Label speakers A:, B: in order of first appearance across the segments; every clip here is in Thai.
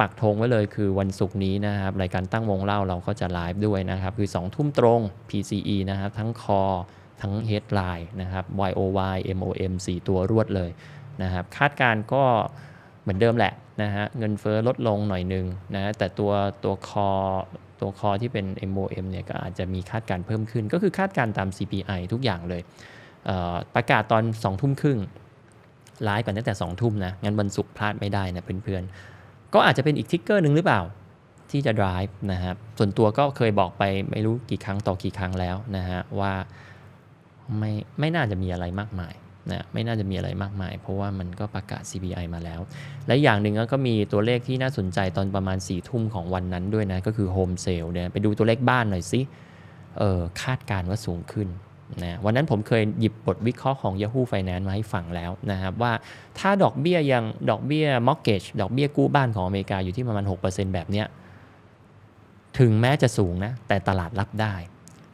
A: ปักธงไว้เลยคือวันศุกร์นี้นะครับ รายการตั้งวงเล่าเราก็จะไลฟ์ด้วยนะครับ คือ 2 ทุ่มตรง PCE นะครับ ทั้งคอทั้ง Headline นะครับ YOY MOM 4 ตัวรวดเลยนะครับ คาดการก็เหมือนเดิมแหละนะฮะเงินเฟอ้อลดลงหน่อยนึงนะแต่ตัวตัวคอตัวคอที่เป็น MOM เนี่ยก็อาจจะมีคาดการเพิ่มขึ้นก็คือคาดการตาม CPI ทุกอย่างเลยเประกาศตอน 2 ทุ่มครึ่งไลฟ์กันตั้งแต่2ทุ่มนะงั้นวันศุกร์พลาดไม่ได้นะเพื่อนๆก็อาจจะเป็นอีกทิกเกอร์หนึ่งหรือเปล่าที่จะ drive นะครับส่วนตัวก็เคยบอกไปไม่รู้กี่ครั้งต่อกี่ครั้งแล้วนะฮะ ว่าไม่ไม่น่าจะมีอะไรมากมายนะไม่น่าจะมีอะไรมากมาย เพราะว่ามันก็ประกาศ CPI มาแล้ว และอย่างหนึ่งก็มีตัวเลขที่น่าสนใจตอนประมาณ4ี่ทุ่มของวันนั้นด้วยนะ ก็คือ Home Sale เนี่ยไปดูตัวเลขบ้านหน่อยสิเออคาดการว่าสูงขึ้นนะวันนั้นผมเคยหยิบบทวิเคราะห์ของ Yahoo Finance มาให้ฟังแล้วนะครับ ว่าถ้าดอกเบี้ยยัง ดอกเบี้ย mortgage ดอกเบี้ยกู้บ้านของอเมริกาอยู่ที่ประมาณ 6%แบบเนี้ย ถึงแม้จะสูงนะ แต่ตลาดรับได้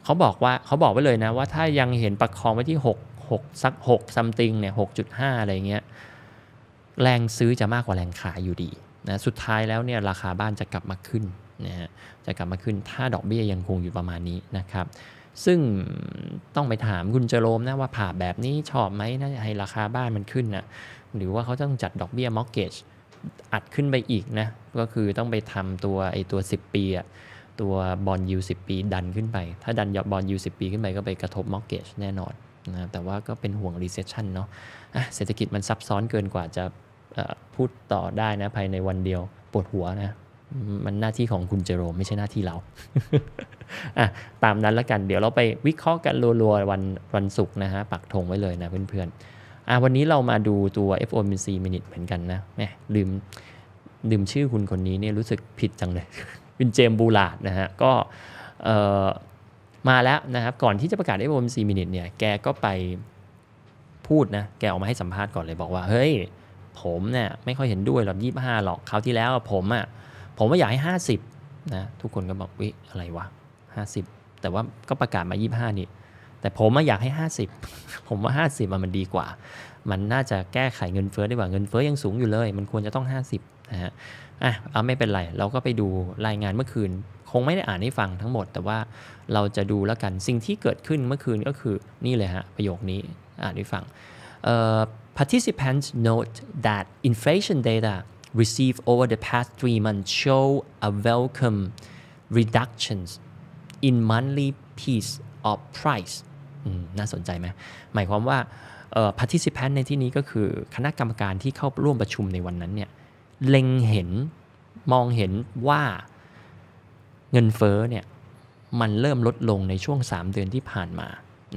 A: เขาบอกว่าเขาบอกไว้เลยนะว่าถ้ายังเห็นประคองไว้ที่6 6สัก6ซัมติงเนี่ย6.5 อะไรเงี้ยแรงซื้อจะมากกว่าแรงขายอยู่ดีนะสุดท้ายแล้วเนี่ยราคาบ้านจะกลับมาขึ้นนะฮะจะกลับมาขึ้น ถ้าดอกเบี้ยยังคงอยู่ประมาณนี้นะครับซึ่งต้องไปถามคุณเจโรมนะว่าผ่าแบบนี้ชอบไหมนะให้ราคาบ้านมันขึ้นนะหรือว่าเขาต้องจัดดอกเบี้ยมอร์เกจอัดขึ้นไปอีกนะก็คือต้องไปทำตัวไอตัว 10 ปีอะตัวบอลยูสิปีดันขึ้นไป ถ้าดันยอดบอลยูสิปีขึ้นไป ก็ไปกระทบมอร์เกจแน่นอนนะแต่ว่าก็เป็นห่วงรีเซชชันเนาะเศรษฐกิจมันซับซ้อนเกินกว่าจะพูดต่อได้นะภายในวันเดียวปวดหัวนะมันหน้าที่ของคุณเจโรม ไม่ใช่หน้าที่เราอ่ะตามนั้นละกัน เดี๋ยวเราไปวิเคราะห์กันรัวๆ วันวันศุกร์นะฮะปักธงไว้เลยนะเพื่อนๆอ่ะวันนี้เรามาดูตัว FOMC minute เหมือนกันนะแม่ลืมลืมชื่อคุณคนนี้เนี่ยรู้สึกผิดจังเลยเป็นเจมบูลาดนะฮะก็มาแล้วนะครับ ก่อนที่จะประกาศ FOMC minute เนี่ย แกก็ไปพูดนะ แกออกมาให้สัมภาษณ์ก่อนเลยบอกว่า เฮ้ยผมเนี่ยไม่ค่อยเห็นด้วยหรอกยี่ห้าหรอกคราวที่แล้วผมอะ่ะผมว่าอยากให้ 50 นะ ทุกคนก็บอกวิอะไรวะ 50 แต่ว่าก็ประกาศมา 25นี่แต่ผมอยากให้ 50 ผมว่า 50มันมันดีกว่า มันน่าจะแก้ไขเงินเฟ้อได้กว่าเงินเฟ้อยังสูงอยู่เลย มันควรจะต้อง 50นะฮะอ่ะเอาไม่เป็นไรเราก็ไปดูรายงานเมื่อคืน คงไม่ได้อ่านให้ฟังทั้งหมด แต่ว่าเราจะดูแล้วกันสิ่งที่เกิดขึ้นเมื่อคืนก็คือนี่เลยฮะประโยคนี้อ่านให้ฟัง uh, participants note that inflation data received over the past three months show a welcome reductions in monthly piece of price น่าสนใจไหม หมายความว่า participant ในที่นี้ก็คือคณะกรรมการที่เข้าร่วมประชุมในวันนั้นเนี่ย เล็งเห็นมองเห็นว่าเงินเฟ้อเนี่ยมันเริ่มลดลงในช่วง 3 เดือนที่ผ่านมา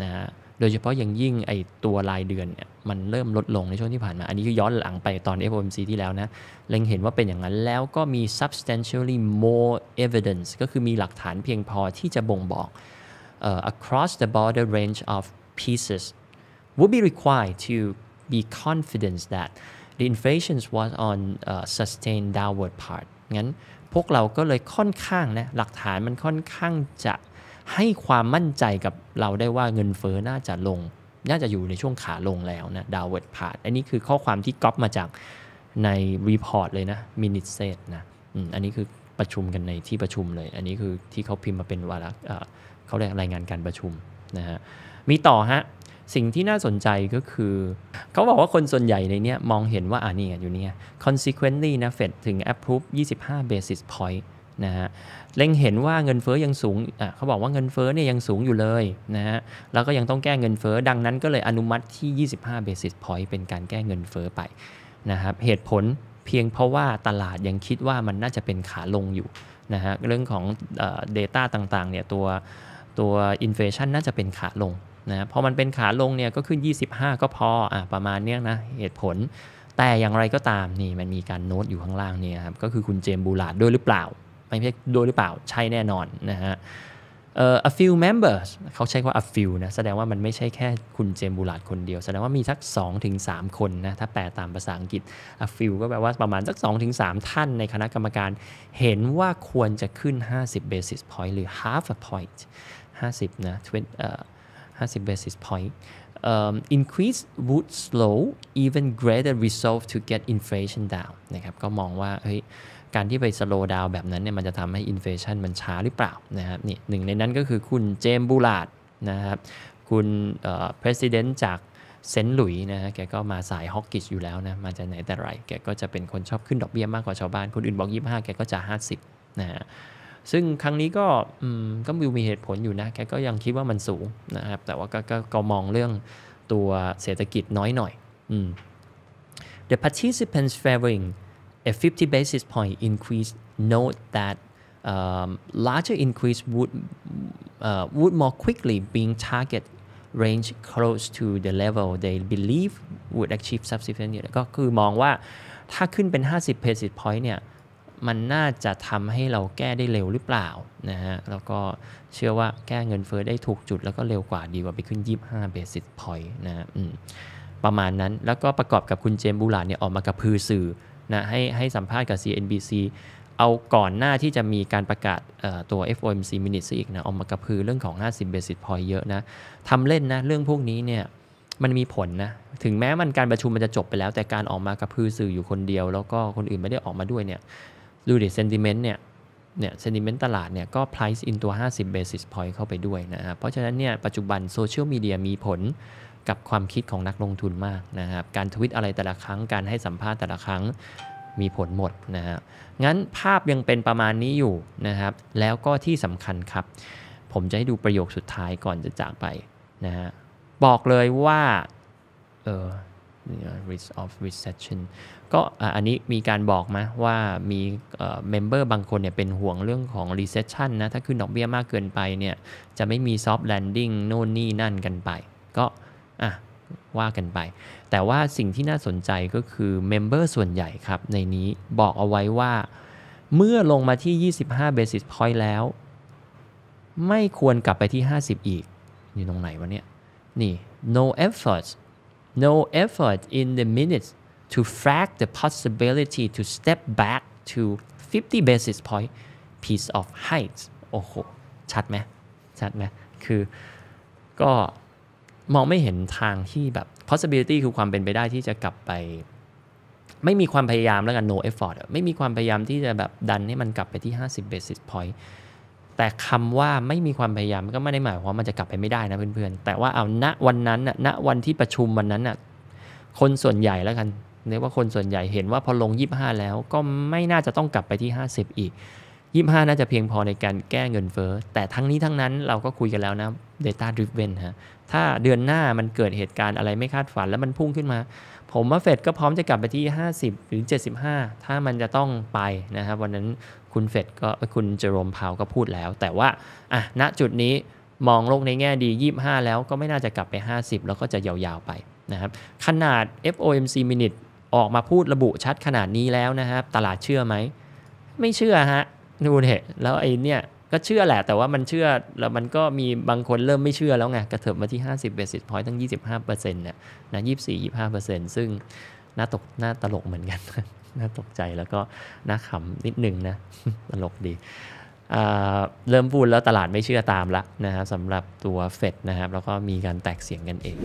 A: นะฮะโดยเฉพาะอย่างยิ่งไอตัวรายเดือนเนี่ยมันเริ่มลดลงในช่วงที่ผ่านมา อันนี้คือย้อนหลังไปตอน FOMC ที่แล้วนะเล็งเห็นว่าเป็นอย่างนั้น แล้วก็มี substantially more evidence ก็คือมีหลักฐานเพียงพอที่จะบ่งบอก uh, across the border range of pieces would be required to be confident that the inflation was on a sustained downward path งั้น พวกเราก็เลยค่อนข้างนะหลักฐานมันค่อนข้างจะให้ความมั่นใจกับเราได้ว่าเงินเฟอ้อน่าจะลง น่าจะอยู่ในช่วงขาลงแล้วนะดาวเวิร์ดพาดอันนี้คือข้อความที่ก๊อปมาจากในรีพอร์ตเลยนะมินิเซตนะอันนี้คือประชุมกันในที่ประชุมเลย อันนี้คือที่เขาพิมพ์มาเป็นวาระเขาเรียกรายงานการประชุมนะฮะมีต่อฮะ สิ่งที่น่าสนใจก็คือ เขาบอกว่าคนส่วนใหญ่ในนี้มองเห็นว่าอ่านี่อยู่เนี่ย consequently นะเฟดถึง approve 25 basis point นะฮะเล็งเห็นว่าเงินเฟอ้อยังสูงอ่ะเขาบอกว่าเงินเฟอ้อเนี่ยยังสูงอยู่เลยนะฮะ แล้วก็ยังต้องแก้เงินเฟอ้อ ดังนั้นก็เลยอนุมัติที่ 25 basis point เป็นการแก้เงินเฟอ้อไปนะครับ เหตุผลเพียงเพราะว่าตลาดยังคิดว่ามันน่าจะเป็นขาลงอยู่นะฮะ เรื่องของเดต้าต่างๆเนี่ยตัวตัวอินเฟชันน่าจะเป็นขาลงนะพอมันเป็นขาลงเนี่ยก็ขึ้น 25 ก็พออ่ประมาณเนี้ยนะ เหตุผล แต่อย่างไรก็ตามนี่มันมีการโน้ตอยู่ข้างล่างเนี่ยครับ ก็คือคุณเจมบูลาดด้วยหรือเปล่าไป่พช่ด้วยหรือเปล่าใช่แน่นอนนะฮะ uh, a few members เขาใช้ว่า a few นะแสดงว่ามันไม่ใช่แค่คุณเจมบูลาดคนเดียว แสดงว่ามีสัก 2-3ถึงคนนะถ้าแปลตามภาษาอังกฤษ a few ก็แปลว่าประมาณสัก2-3ถึงท่านในคณะกรรมการเห็นว่าควรจะขึ้น 50 basis point หรือ half a point 50นะ 20, uh, 50 basis point um, increase would slow even greater resolve to get inflation down นะครับก็มองว่าเฮ้ยการที่ไปสโลว์ดาวแบบนั้นเนี่ยมันจะทำให้อินเฟชันมันช้าหรือเปล่านะครับนี่หนึ่งในนั้นก็คือคุณเจมบูลาดนะครับคุณ president จากเซนต์หลุยนะฮะแกก็มาสายฮอกกิชอยู่แล้วนะมาจากไหนแต่ไรแกก็จะเป็นคนชอบขึ้นดอกเบี้ยมากกว่าชาวบ้าน คนอื่นบอก 25แกก็จะ 50 นะฮะซึ่งครั้งนี้ก็ก็มีเหตุผลอยู่นะแกก็ยังคิดว่ามันสูงนะครับ แต่ว่ากกก็มองเรื่องตัวเศรษฐกิจน้อยหน่อย The participants favoring a 50 basis point increase note that um, larger increase would uh, would more quickly being target range close to the level they believe would achieve subsequently ก็คือมองว่าถ้าขึ้นเป็น 50 basis point เนี่ยมันน่าจะทำให้เราแก้ได้เร็วหรือเปล่านะฮะ แล้วก็เชื่อว่าแก้เงินเฟอ้อได้ถูกจุดแล้วก็เร็วกว่าดีกว่าไปขึ้น 25เบสิสพอยต์นะฮะประมาณนั้น แล้วก็ประกอบกับคุณเจมบูลาเนี่ยออกมากับพือสื่อ นะ ให้ให้สัมภาษณ์กับ CNBC เอาก่อนหน้าที่จะมีการประกาศตัว FOMC minutes อีกนะ ออกมากระพือ เรื่องของ 50 basis point เยอะนะทำเล่นนะ เรื่องพวกนี้เนี่ยมันมีผลนะ ถึงแม้มันการประชุมมันจะจบไปแล้ว แต่การออกมากระพือสื่ออยู่คนเดียว แล้วก็คนอื่นไม่ได้ออกมาด้วยเนี่ยดูดิซนติเมนต์เนี่ย เนี่ยซน n ิเมนต์ตลาดเนี่ยก็ price in ตัว 50 basis point เข้าไปด้วยนะครับ เพราะฉะนั้นเนี่ยปัจจุบันโซเชียลมีเดียมีผลกับความคิดของนักลงทุนมากนะครับ การทวิตอะไรแต่ละครั้งการให้สัมภาษณ์แต่ละครั้งมีผลหมดนะฮะงั้นภาพยังเป็นประมาณนี้อยู่นะครับ แล้วก็ที่สำคัญครับ ผมจะให้ดูประโยคสุดท้ายก่อนจะจากไปนะฮะบอกเลยว่าเออ risk of recession ก็อันนี้มีการบอกมาว่ามีเมมเบอร์บางคนเนี่ยเป็นห่วงเรื่องของ recession นะถ้าขึ้นดอกเบี้ยมากเกินไปเนี่ยจะไม่มี soft landing โน่นนี่นั่นกันไป ก็อ่ะว่ากันไป แต่ว่าสิ่งที่น่าสนใจก็คือเมมเบอร์ส่วนใหญ่ครับในนี้บอกเอาไว้ว่า เมื่อลงมาที่ 25 basis point แล้ว ไม่ควรกลับไปที่ 50 อีก อยู่ตรงไหนวะเนี่ย นี่ no efforts no effort in the minutes to flag the possibility to step back to 50 basis point piece of height โอ้โห ชัดไหมชัดไหมคือ ก็ มองไม่เห็นทางที่แบบ possibility คือความเป็นไปได้ที่จะกลับไป ไม่มีความพยายามแล้วกัน no effort ไม่มีความพยายามที่จะแบบ ดันให้มันกลับไปที่ 50 basis point แต่คำว่าไม่มีความพยายามก็ไม่ได้หมายความว่ามันจะกลับไปไม่ได้นะเพื่อนๆ แต่ว่าเอาณวันนั้นณวันที่ประชุมวันนั้น คนส่วนใหญ่แล้วกันเรียกว่าคนส่วนใหญ่เห็นว่าพอลง 25 แล้วก็ไม่น่าจะต้องกลับไปที่ 50 อีกยี่ห้าน่าจะเพียงพอในการแก้เงินเฟ้อ แต่ทั้งนี้ทั้งนั้นเราก็คุยกันแล้วนะ Data Driven ฮะ ถ้าเดือนหน้ามันเกิดเหตุการณ์อะไรไม่คาดฝันแล้วมันพุ่งขึ้นมา ผมว่าเฟดก็พร้อมจะกลับไปที่ 50 หรือ 75 ถ้ามันจะต้องไปนะครับวันนั้นคุณเฟดก็คุณเจอรมพาวก็พูดแล้ว แต่ว่าอ่ะณจุดนี้มองโลกในแง่ดี 25 แล้วก็ไม่น่าจะกลับไป 50 แล้วก็จะยาวๆไปนะครับ ขนาด FOMC minute ออกมาพูดระบุชัดขนาดนี้แล้วนะครับตลาดเชื่อไหมไม่เชื่อฮะนู่นเหตุแล้วไอ้เนี่ย ก็เชื่อแหละ แต่ว่ามันเชื่อแล้วมันก็มีบางคนเริ่มไม่เชื่อแล้วไงกระเถิบมาที่ 50เบ s i สิ o พอยตั้ง 25เปอร์เซ็นต์เนี่ยนะ24 25เปอร์เซ็นต์ซึ่งน่าตกน่าตลกเหมือนกัน น่าตกใจแล้วก็น่าขำนิดนึงนะ ตลกดี เริ่มพูดแล้วตลาดไม่เชื่อตามละนะครับสำหรับตัวเฟดนะครับแล้วก็มีการแตกเสียงกันเอง